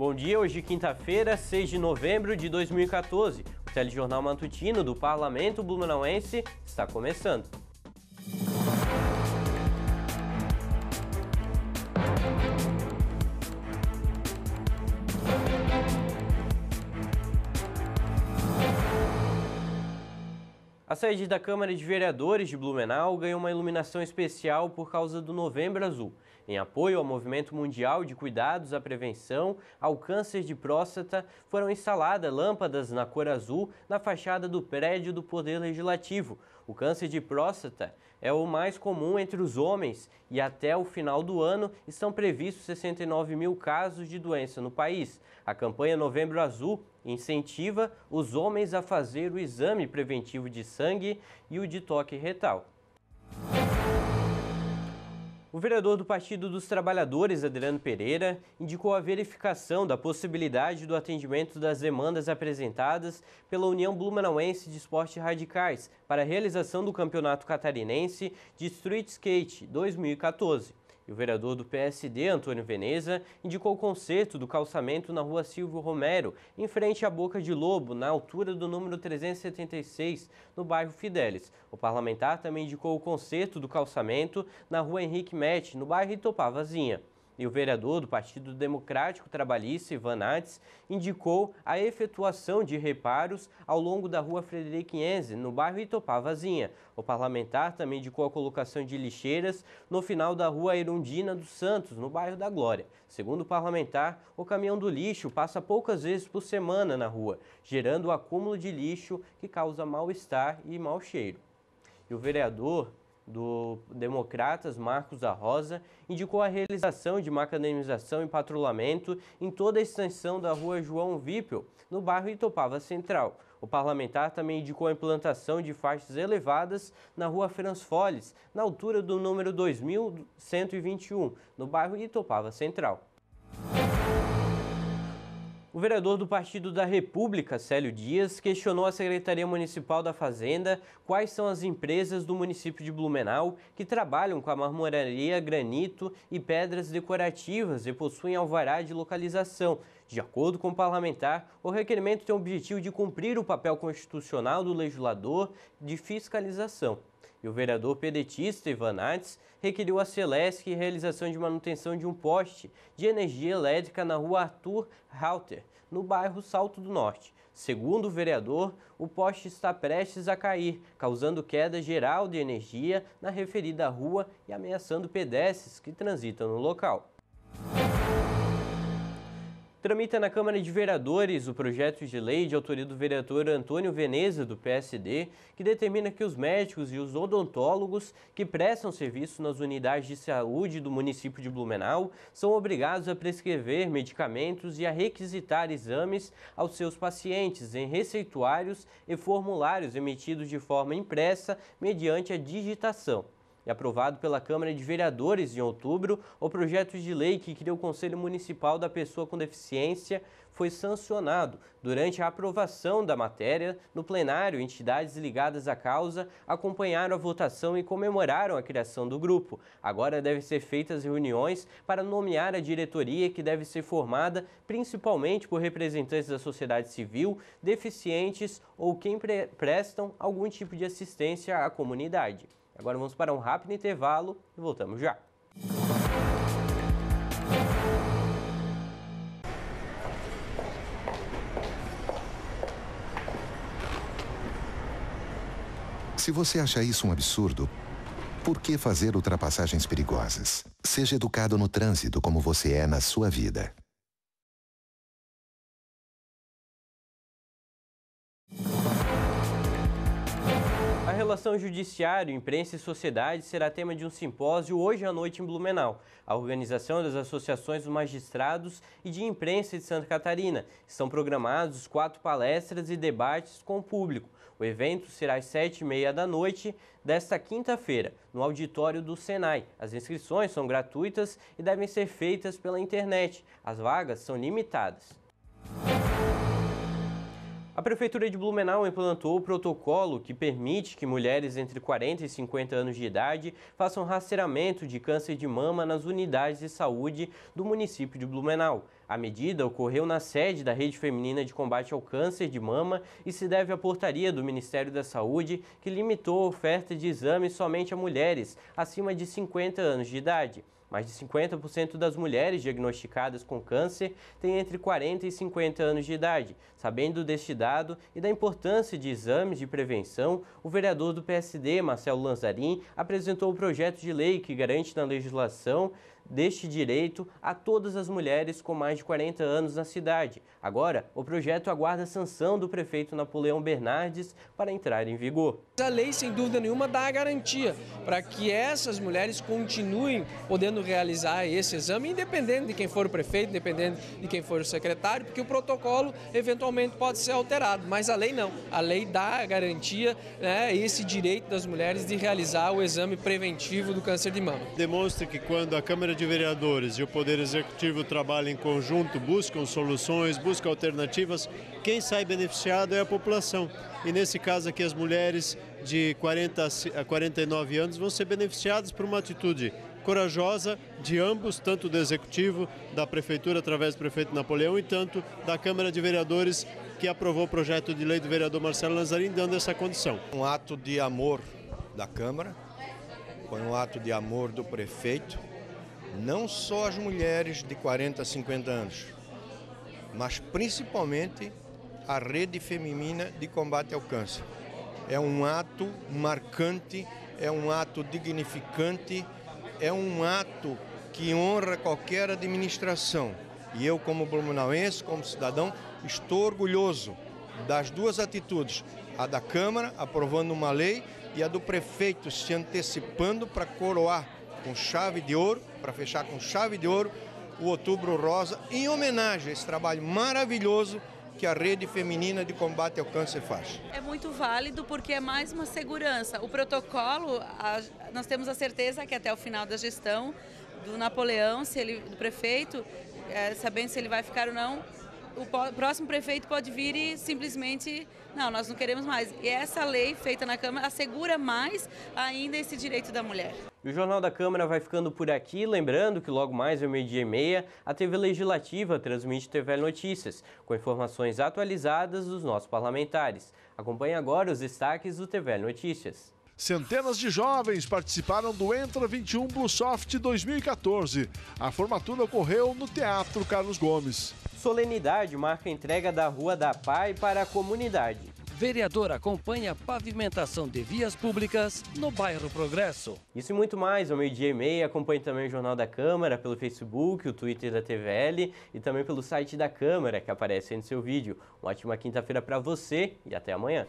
Bom dia, hoje é quinta-feira, 6 de novembro de 2014. O telejornal matutino do Parlamento Blumenauense está começando. sede da Câmara de Vereadores de Blumenau ganhou uma iluminação especial por causa do Novembro Azul, em apoio ao Movimento Mundial de Cuidados à Prevenção ao Câncer de Próstata, foram instaladas lâmpadas na cor azul na fachada do prédio do Poder Legislativo. O câncer de próstata é o mais comum entre os homens e até o final do ano estão previstos 69 mil casos de doença no país. A campanha Novembro Azul incentiva os homens a fazer o exame preventivo de sangue e o de toque retal. O vereador do Partido dos Trabalhadores, Adriano Pereira, indicou a verificação da possibilidade do atendimento das demandas apresentadas pela União Blumenauense de Esportes Radicais para a realização do Campeonato Catarinense de Street Skate 2014. E o vereador do PSD, Antônio Veneza, indicou o conserto do calçamento na rua Silvio Romero, em frente à Boca de Lobo, na altura do número 376, no bairro Fidelis. O parlamentar também indicou o conserto do calçamento na rua Henrique Mete, no bairro Itopavazinha e o vereador do Partido Democrático Trabalhista, Ivan Nates, indicou a efetuação de reparos ao longo da rua Enze, no bairro Itopavazinha. O parlamentar também indicou a colocação de lixeiras no final da rua Erundina dos Santos, no bairro da Glória. Segundo o parlamentar, o caminhão do lixo passa poucas vezes por semana na rua, gerando o acúmulo de lixo que causa mal-estar e mau cheiro. E o vereador do Democratas, Marcos da Rosa, indicou a realização de macadamização e patrulhamento em toda a extensão da rua João Vipel, no bairro Itopava Central. O parlamentar também indicou a implantação de faixas elevadas na rua Franz Folles, na altura do número 2121, no bairro Itopava Central. O vereador do Partido da República, Célio Dias, questionou a Secretaria Municipal da Fazenda quais são as empresas do município de Blumenau que trabalham com a marmoraria, granito e pedras decorativas e possuem alvará de localização. De acordo com o parlamentar, o requerimento tem o objetivo de cumprir o papel constitucional do legislador de fiscalização. E o vereador pedetista Ivan Nates requeriu a Celesc realização de manutenção de um poste de energia elétrica na rua Arthur Halter, no bairro Salto do Norte. Segundo o vereador, o poste está prestes a cair, causando queda geral de energia na referida rua e ameaçando pedestres que transitam no local. Tramita na Câmara de Vereadores o projeto de lei de autoria do vereador Antônio Veneza, do PSD, que determina que os médicos e os odontólogos que prestam serviço nas unidades de saúde do município de Blumenau são obrigados a prescrever medicamentos e a requisitar exames aos seus pacientes em receituários e formulários emitidos de forma impressa mediante a digitação. É aprovado pela Câmara de Vereadores em outubro, o projeto de lei que cria o Conselho Municipal da Pessoa com Deficiência foi sancionado durante a aprovação da matéria no plenário. Entidades ligadas à causa acompanharam a votação e comemoraram a criação do grupo. Agora devem ser feitas reuniões para nomear a diretoria que deve ser formada principalmente por representantes da sociedade civil, deficientes ou quem pre prestam algum tipo de assistência à comunidade. Agora vamos para um rápido intervalo e voltamos já. Se você acha isso um absurdo, por que fazer ultrapassagens perigosas? Seja educado no trânsito como você é na sua vida. Relação judiciário, imprensa e sociedade será tema de um simpósio hoje à noite em Blumenau. A organização das associações dos magistrados e de imprensa de Santa Catarina. Estão programados quatro palestras e debates com o público. O evento será às sete e meia da noite desta quinta-feira, no auditório do Senai. As inscrições são gratuitas e devem ser feitas pela internet. As vagas são limitadas. A Prefeitura de Blumenau implantou o protocolo que permite que mulheres entre 40 e 50 anos de idade façam rastreamento de câncer de mama nas unidades de saúde do município de Blumenau. A medida ocorreu na sede da Rede Feminina de Combate ao Câncer de Mama e se deve à portaria do Ministério da Saúde que limitou a oferta de exames somente a mulheres acima de 50 anos de idade. Mais de 50% das mulheres diagnosticadas com câncer têm entre 40 e 50 anos de idade. Sabendo deste dado e da importância de exames de prevenção, o vereador do PSD, Marcelo Lanzarin, apresentou o projeto de lei que garante na legislação deste direito a todas as mulheres com mais de 40 anos na cidade. Agora, o projeto aguarda a sanção do prefeito Napoleão Bernardes para entrar em vigor. A lei, sem dúvida nenhuma, dá a garantia para que essas mulheres continuem podendo realizar esse exame, independente de quem for o prefeito, independente de quem for o secretário, porque o protocolo eventualmente pode ser alterado, mas a lei não. A lei dá a garantia, né, esse direito das mulheres de realizar o exame preventivo do câncer de mama. Demonstra que quando a Câmara de de Vereadores e o Poder Executivo trabalham em conjunto, buscam soluções, buscam alternativas, quem sai beneficiado é a população. E nesse caso aqui, as mulheres de 40 a 49 anos vão ser beneficiadas por uma atitude corajosa de ambos, tanto do Executivo, da Prefeitura através do prefeito Napoleão e tanto da Câmara de Vereadores que aprovou o projeto de lei do vereador Marcelo Lanzarin dando essa condição. Um ato de amor da Câmara, foi um ato de amor do prefeito, não só as mulheres de 40 a 50 anos, mas principalmente a rede feminina de combate ao câncer. É um ato marcante, é um ato dignificante, é um ato que honra qualquer administração. E eu, como blumenauense, como cidadão, estou orgulhoso das duas atitudes: a da Câmara aprovando uma lei e a do prefeito se antecipando para coroar com chave de ouro, para fechar com chave de ouro, o Outubro Rosa, em homenagem a esse trabalho maravilhoso que a rede feminina de combate ao câncer faz. É muito válido porque é mais uma segurança. O protocolo, nós temos a certeza que até o final da gestão do Napoleão, se ele, do prefeito, é, sabendo se ele vai ficar ou não, o próximo prefeito pode vir e simplesmente, não, nós não queremos mais. E essa lei feita na Câmara assegura mais ainda esse direito da mulher. E o Jornal da Câmara vai ficando por aqui, lembrando que logo mais ao meio-dia e meia, a TV Legislativa transmite TV Notícias, com informações atualizadas dos nossos parlamentares. Acompanhe agora os destaques do TV Notícias. Centenas de jovens participaram do Entra 21 Bluesoft 2014. A formatura ocorreu no Teatro Carlos Gomes. Solenidade marca a entrega da Rua da Pai para a comunidade. Vereador acompanha a pavimentação de vias públicas no bairro Progresso. Isso e muito mais ao meio-dia e meia. Acompanhe também o Jornal da Câmara pelo Facebook, o Twitter da TVL e também pelo site da Câmara, que aparece aí no seu vídeo. Uma ótima quinta-feira para você e até amanhã.